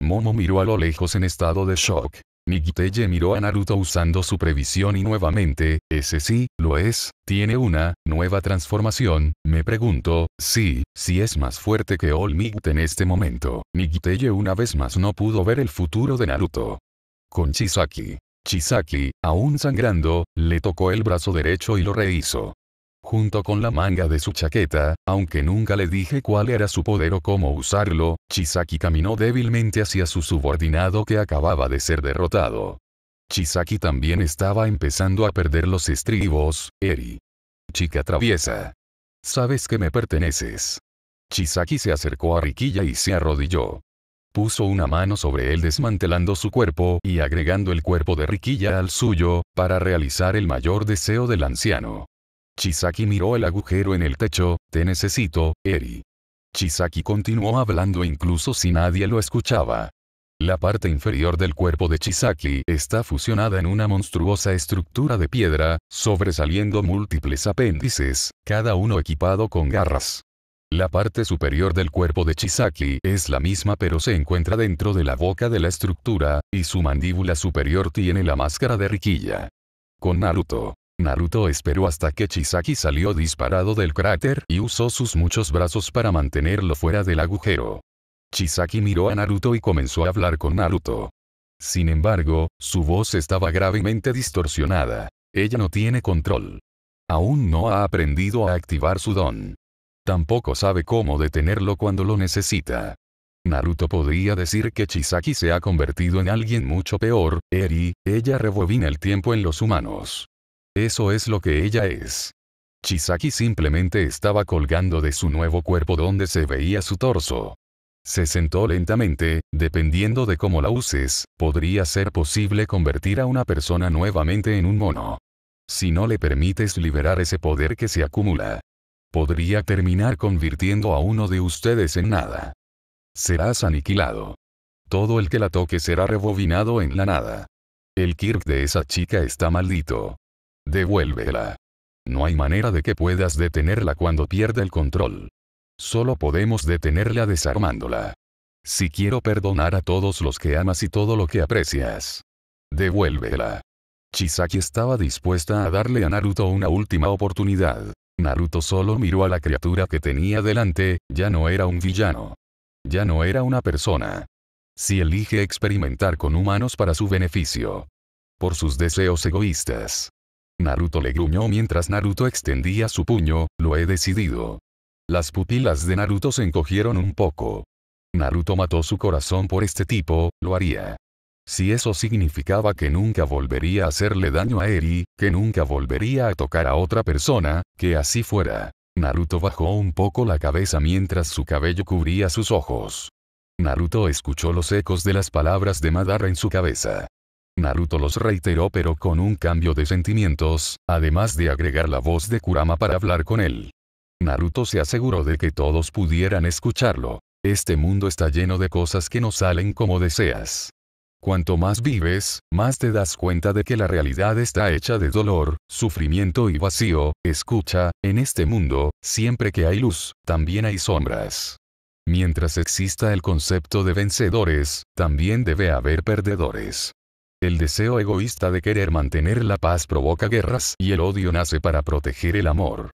Speaker 1: Momo miró a lo lejos en estado de shock. Nigiteye miró a Naruto usando su previsión y nuevamente, ese sí, lo es, tiene una, nueva transformación, me pregunto, sí, si es más fuerte que All Might en este momento. Nigiteye una vez más no pudo ver el futuro de Naruto. Con Chisaki. Chisaki, aún sangrando, le tocó el brazo derecho y lo rehizo junto con la manga de su chaqueta, aunque nunca le dije cuál era su poder o cómo usarlo, Chisaki caminó débilmente hacia su subordinado que acababa de ser derrotado. Chisaki también estaba empezando a perder los estribos, Eri. Chica traviesa. Sabes que me perteneces. Chisaki se acercó a Riquilla y se arrodilló. Puso una mano sobre él desmantelando su cuerpo y agregando el cuerpo de Riquilla al suyo, para realizar el mayor deseo del anciano. Chisaki miró el agujero en el techo, te necesito, Eri. Chisaki continuó hablando incluso si nadie lo escuchaba. La parte inferior del cuerpo de Chisaki está fusionada en una monstruosa estructura de piedra, sobresaliendo múltiples apéndices, cada uno equipado con garras. La parte superior del cuerpo de Chisaki es la misma pero se encuentra dentro de la boca de la estructura, y su mandíbula superior tiene la máscara de riquilla. Con Naruto. Naruto esperó hasta que Chisaki salió disparado del cráter y usó sus muchos brazos para mantenerlo fuera del agujero. Chisaki miró a Naruto y comenzó a hablar con Naruto. Sin embargo, su voz estaba gravemente distorsionada. Ella no tiene control. Aún no ha aprendido a activar su don. Tampoco sabe cómo detenerlo cuando lo necesita. Naruto podría decir que Chisaki se ha convertido en alguien mucho peor, Eri, ella rebobina el tiempo en los humanos. Eso es lo que ella es. Chisaki simplemente estaba colgando de su nuevo cuerpo donde se veía su torso. Se sentó lentamente, dependiendo de cómo la uses, podría ser posible convertir a una persona nuevamente en un mono. Si no le permites liberar ese poder que se acumula, podría terminar convirtiendo a uno de ustedes en nada. Serás aniquilado. Todo el que la toque será rebobinado en la nada. El Kirk de esa chica está maldito. Devuélvela. No hay manera de que puedas detenerla cuando pierde el control. Solo podemos detenerla desarmándola. Si quiero perdonar a todos los que amas y todo lo que aprecias. Devuélvela. Chisaki estaba dispuesta a darle a Naruto una última oportunidad. Naruto solo miró a la criatura que tenía delante, ya no era un villano. Ya no era una persona. Si elige experimentar con humanos para su beneficio. Por sus deseos egoístas. Naruto le gruñó mientras Naruto extendía su puño, lo he decidido. Las pupilas de Naruto se encogieron un poco. Naruto mató su corazón por este tipo, lo haría. Si eso significaba que nunca volvería a hacerle daño a Eri, que nunca volvería a tocar a otra persona, que así fuera. Naruto bajó un poco la cabeza mientras su cabello cubría sus ojos. Naruto escuchó los ecos de las palabras de Madara en su cabeza. Naruto los reiteró pero con un cambio de sentimientos, además de agregar la voz de Kurama para hablar con él. Naruto se aseguró de que todos pudieran escucharlo. Este mundo está lleno de cosas que no salen como deseas. Cuanto más vives, más te das cuenta de que la realidad está hecha de dolor, sufrimiento y vacío. Escucha, en este mundo, siempre que hay luz, también hay sombras. Mientras exista el concepto de vencedores, también debe haber perdedores. El deseo egoísta de querer mantener la paz provoca guerras y el odio nace para proteger el amor.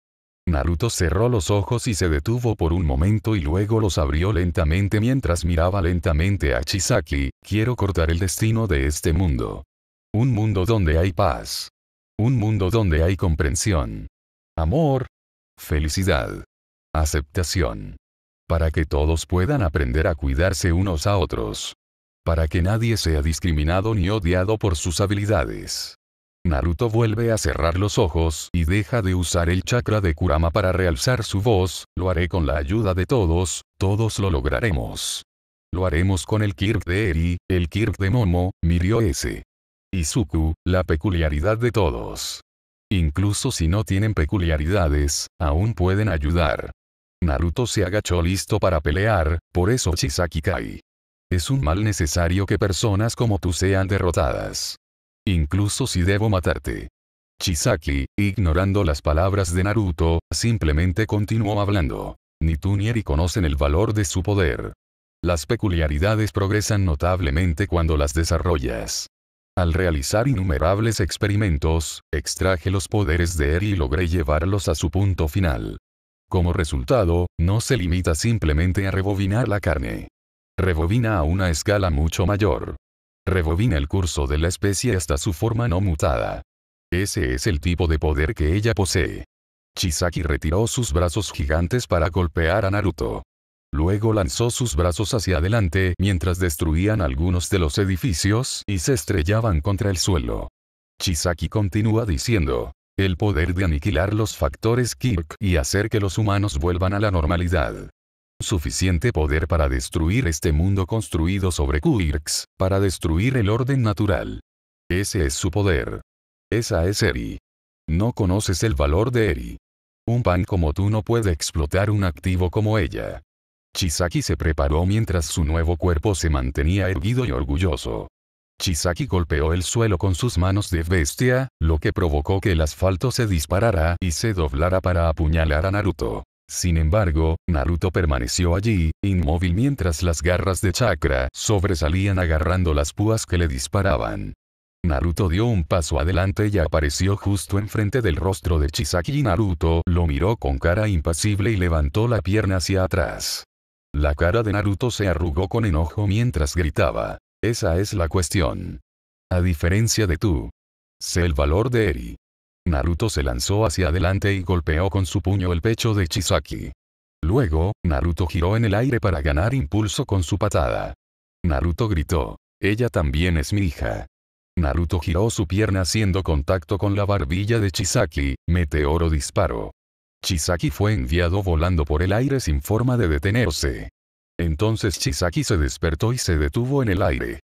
Speaker 1: Naruto cerró los ojos y se detuvo por un momento y luego los abrió lentamente mientras miraba lentamente a Chisaki, quiero cortar el destino de este mundo. Un mundo donde hay paz. Un mundo donde hay comprensión. Amor. Felicidad. Aceptación. Para que todos puedan aprender a cuidarse unos a otros para que nadie sea discriminado ni odiado por sus habilidades. Naruto vuelve a cerrar los ojos y deja de usar el chakra de Kurama para realzar su voz, lo haré con la ayuda de todos, todos lo lograremos. Lo haremos con el Kirk de Eri, el Kirk de Momo, Mirio S. Izuku, la peculiaridad de todos. Incluso si no tienen peculiaridades, aún pueden ayudar. Naruto se agachó listo para pelear, por eso Chisaki Kai. Es un mal necesario que personas como tú sean derrotadas. Incluso si debo matarte. Chisaki, ignorando las palabras de Naruto, simplemente continuó hablando. Ni tú ni Eri conocen el valor de su poder. Las peculiaridades progresan notablemente cuando las desarrollas. Al realizar innumerables experimentos, extraje los poderes de Eri y logré llevarlos a su punto final. Como resultado, no se limita simplemente a rebobinar la carne. Rebobina a una escala mucho mayor. Rebobina el curso de la especie hasta su forma no mutada. Ese es el tipo de poder que ella posee. Chisaki retiró sus brazos gigantes para golpear a Naruto. Luego lanzó sus brazos hacia adelante mientras destruían algunos de los edificios y se estrellaban contra el suelo. Chisaki continúa diciendo, el poder de aniquilar los factores Kirk y hacer que los humanos vuelvan a la normalidad suficiente poder para destruir este mundo construido sobre Quirks, para destruir el orden natural. Ese es su poder. Esa es Eri. No conoces el valor de Eri. Un pan como tú no puede explotar un activo como ella. Chisaki se preparó mientras su nuevo cuerpo se mantenía erguido y orgulloso. Chisaki golpeó el suelo con sus manos de bestia, lo que provocó que el asfalto se disparara y se doblara para apuñalar a Naruto. Sin embargo, Naruto permaneció allí, inmóvil mientras las garras de chakra sobresalían agarrando las púas que le disparaban. Naruto dio un paso adelante y apareció justo enfrente del rostro de Chisaki Naruto lo miró con cara impasible y levantó la pierna hacia atrás. La cara de Naruto se arrugó con enojo mientras gritaba. Esa es la cuestión. A diferencia de tú. Sé el valor de Eri. Naruto se lanzó hacia adelante y golpeó con su puño el pecho de Chisaki. Luego, Naruto giró en el aire para ganar impulso con su patada. Naruto gritó. Ella también es mi hija. Naruto giró su pierna haciendo contacto con la barbilla de Chisaki, meteoro disparo. Chisaki fue enviado volando por el aire sin forma de detenerse. Entonces Chisaki se despertó y se detuvo en el aire.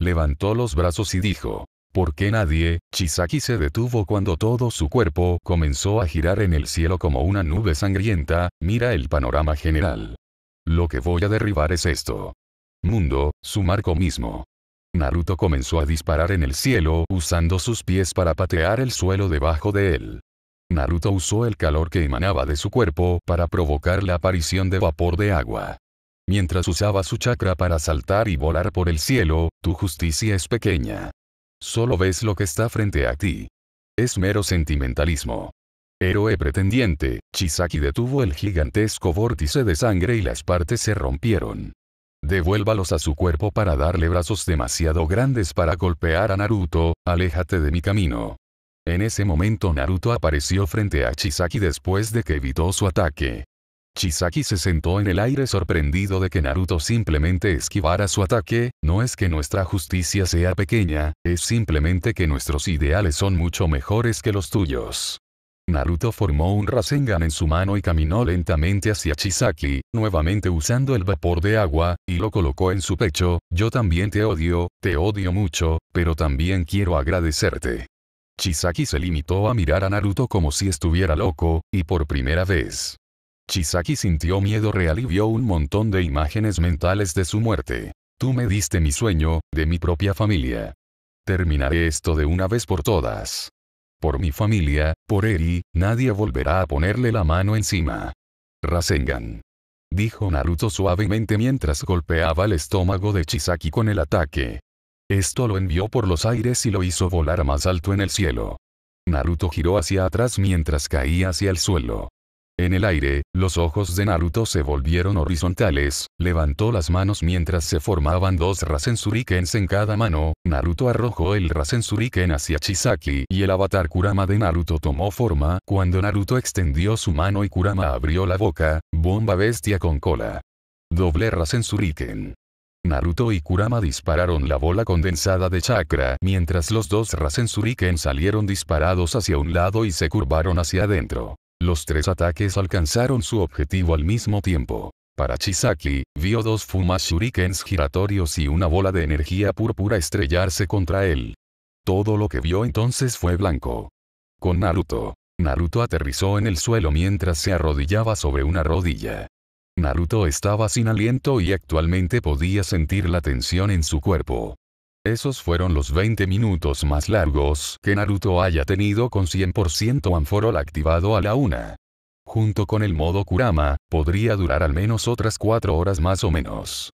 Speaker 1: Levantó los brazos y dijo, ¿Por qué nadie? Chisaki se detuvo cuando todo su cuerpo comenzó a girar en el cielo como una nube sangrienta, mira el panorama general. Lo que voy a derribar es esto. Mundo, su marco mismo. Naruto comenzó a disparar en el cielo usando sus pies para patear el suelo debajo de él. Naruto usó el calor que emanaba de su cuerpo para provocar la aparición de vapor de agua. Mientras usaba su chakra para saltar y volar por el cielo, tu justicia es pequeña. Solo ves lo que está frente a ti. Es mero sentimentalismo. Héroe pretendiente, Chisaki detuvo el gigantesco vórtice de sangre y las partes se rompieron. Devuélvalos a su cuerpo para darle brazos demasiado grandes para golpear a Naruto, aléjate de mi camino. En ese momento Naruto apareció frente a Chisaki después de que evitó su ataque. Chisaki se sentó en el aire sorprendido de que Naruto simplemente esquivara su ataque, no es que nuestra justicia sea pequeña, es simplemente que nuestros ideales son mucho mejores que los tuyos. Naruto formó un Rasengan en su mano y caminó lentamente hacia Chisaki, nuevamente usando el vapor de agua, y lo colocó en su pecho, yo también te odio, te odio mucho, pero también quiero agradecerte. Chisaki se limitó a mirar a Naruto como si estuviera loco, y por primera vez, Chisaki sintió miedo real y vio un montón de imágenes mentales de su muerte. Tú me diste mi sueño, de mi propia familia. Terminaré esto de una vez por todas. Por mi familia, por Eri, nadie volverá a ponerle la mano encima. Rasengan. Dijo Naruto suavemente mientras golpeaba el estómago de Chisaki con el ataque. Esto lo envió por los aires y lo hizo volar más alto en el cielo. Naruto giró hacia atrás mientras caía hacia el suelo. En el aire, los ojos de Naruto se volvieron horizontales, levantó las manos mientras se formaban dos Rasen en cada mano, Naruto arrojó el Rasensuriken hacia Chisaki y el avatar Kurama de Naruto tomó forma, cuando Naruto extendió su mano y Kurama abrió la boca, bomba bestia con cola. Doble Rasensuriken. Naruto y Kurama dispararon la bola condensada de chakra mientras los dos Rasen salieron disparados hacia un lado y se curvaron hacia adentro. Los tres ataques alcanzaron su objetivo al mismo tiempo. Para Chisaki, vio dos fumas shurikens giratorios y una bola de energía púrpura estrellarse contra él. Todo lo que vio entonces fue blanco. Con Naruto. Naruto aterrizó en el suelo mientras se arrodillaba sobre una rodilla. Naruto estaba sin aliento y actualmente podía sentir la tensión en su cuerpo. Esos fueron los 20 minutos más largos que Naruto haya tenido con 100% Anforol activado a la una. Junto con el modo Kurama, podría durar al menos otras 4 horas más o menos.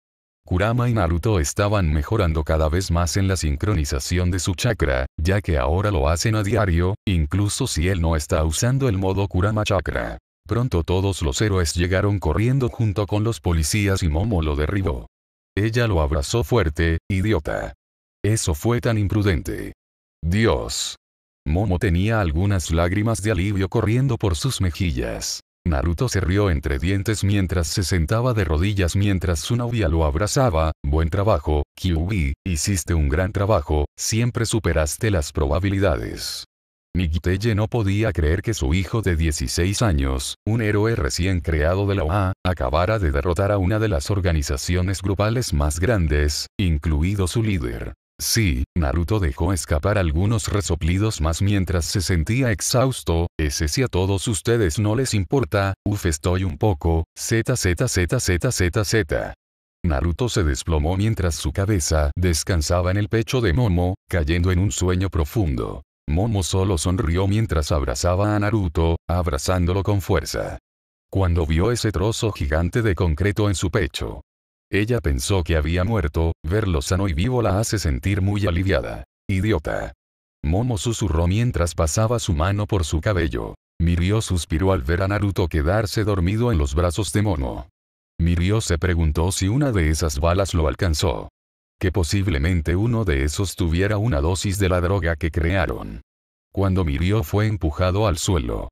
Speaker 1: Kurama y Naruto estaban mejorando cada vez más en la sincronización de su chakra, ya que ahora lo hacen a diario, incluso si él no está usando el modo Kurama chakra. Pronto todos los héroes llegaron corriendo junto con los policías y Momo lo derribó. Ella lo abrazó fuerte, idiota. Eso fue tan imprudente. Dios. Momo tenía algunas lágrimas de alivio corriendo por sus mejillas. Naruto se rió entre dientes mientras se sentaba de rodillas mientras su novia lo abrazaba, buen trabajo, Kyubi, hiciste un gran trabajo, siempre superaste las probabilidades. Nikiteye no podía creer que su hijo de 16 años, un héroe recién creado de la OA, acabara de derrotar a una de las organizaciones grupales más grandes, incluido su líder. Sí, Naruto dejó escapar algunos resoplidos más mientras se sentía exhausto, ese si a todos ustedes no les importa, uf estoy un poco, zzzzzz. Naruto se desplomó mientras su cabeza descansaba en el pecho de Momo, cayendo en un sueño profundo. Momo solo sonrió mientras abrazaba a Naruto, abrazándolo con fuerza. Cuando vio ese trozo gigante de concreto en su pecho, ella pensó que había muerto, verlo sano y vivo la hace sentir muy aliviada. Idiota. Momo susurró mientras pasaba su mano por su cabello. Mirio suspiró al ver a Naruto quedarse dormido en los brazos de Momo. Mirio se preguntó si una de esas balas lo alcanzó. Que posiblemente uno de esos tuviera una dosis de la droga que crearon. Cuando Mirio fue empujado al suelo,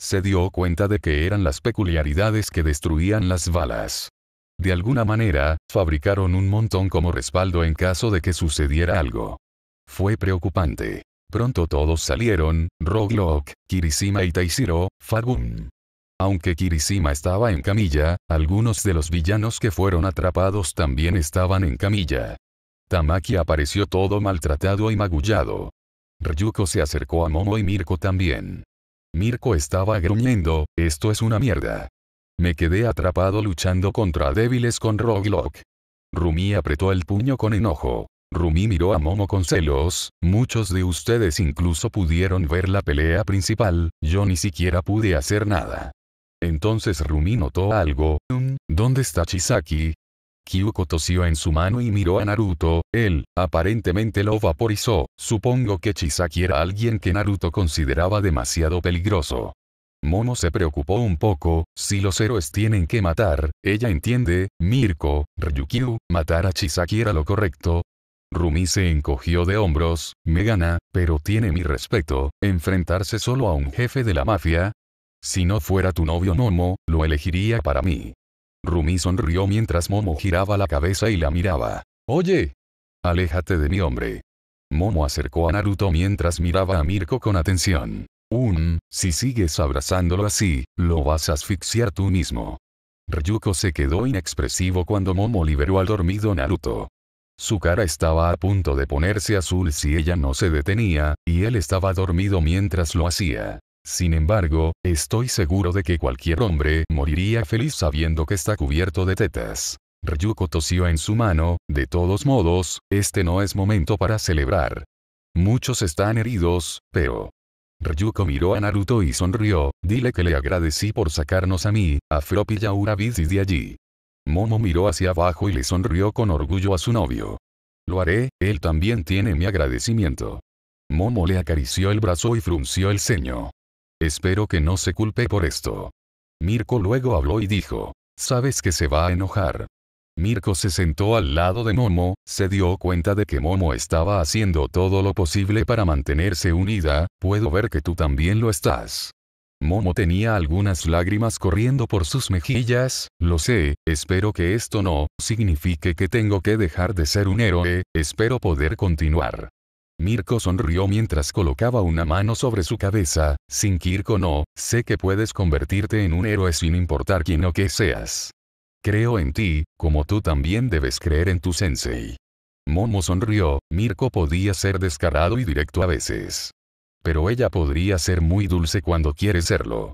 Speaker 1: se dio cuenta de que eran las peculiaridades que destruían las balas. De alguna manera, fabricaron un montón como respaldo en caso de que sucediera algo. Fue preocupante. Pronto todos salieron, Roglock, Kirishima y Taishiro, Fagun Aunque Kirishima estaba en camilla, algunos de los villanos que fueron atrapados también estaban en camilla. Tamaki apareció todo maltratado y magullado. Ryuko se acercó a Momo y Mirko también. Mirko estaba gruñendo, esto es una mierda. Me quedé atrapado luchando contra débiles con Roglock. Rumi apretó el puño con enojo. Rumi miró a Momo con celos, muchos de ustedes incluso pudieron ver la pelea principal, yo ni siquiera pude hacer nada. Entonces Rumi notó algo, um, ¿dónde está Chisaki? Kyuko tosió en su mano y miró a Naruto, él, aparentemente lo vaporizó, supongo que Chisaki era alguien que Naruto consideraba demasiado peligroso. Momo se preocupó un poco, si los héroes tienen que matar, ella entiende, Mirko, Ryukyu, matar a Chisaki era lo correcto. Rumi se encogió de hombros, me gana, pero tiene mi respeto, enfrentarse solo a un jefe de la mafia. Si no fuera tu novio Momo, lo elegiría para mí. Rumi sonrió mientras Momo giraba la cabeza y la miraba. Oye. Aléjate de mi hombre. Momo acercó a Naruto mientras miraba a Mirko con atención. Un, si sigues abrazándolo así, lo vas a asfixiar tú mismo. Ryuko se quedó inexpresivo cuando Momo liberó al dormido Naruto. Su cara estaba a punto de ponerse azul si ella no se detenía, y él estaba dormido mientras lo hacía. Sin embargo, estoy seguro de que cualquier hombre moriría feliz sabiendo que está cubierto de tetas. Ryuko tosió en su mano, de todos modos, este no es momento para celebrar. Muchos están heridos, pero Ryuko miró a Naruto y sonrió, dile que le agradecí por sacarnos a mí, a Fropi y a y de allí. Momo miró hacia abajo y le sonrió con orgullo a su novio. Lo haré, él también tiene mi agradecimiento. Momo le acarició el brazo y frunció el ceño. Espero que no se culpe por esto. Mirko luego habló y dijo, sabes que se va a enojar. Mirko se sentó al lado de Momo, se dio cuenta de que Momo estaba haciendo todo lo posible para mantenerse unida, puedo ver que tú también lo estás. Momo tenía algunas lágrimas corriendo por sus mejillas, lo sé, espero que esto no signifique que tengo que dejar de ser un héroe, espero poder continuar. Mirko sonrió mientras colocaba una mano sobre su cabeza, sin Kirko no, sé que puedes convertirte en un héroe sin importar quién o qué seas. Creo en ti, como tú también debes creer en tu sensei. Momo sonrió, Mirko podía ser descarado y directo a veces. Pero ella podría ser muy dulce cuando quiere serlo.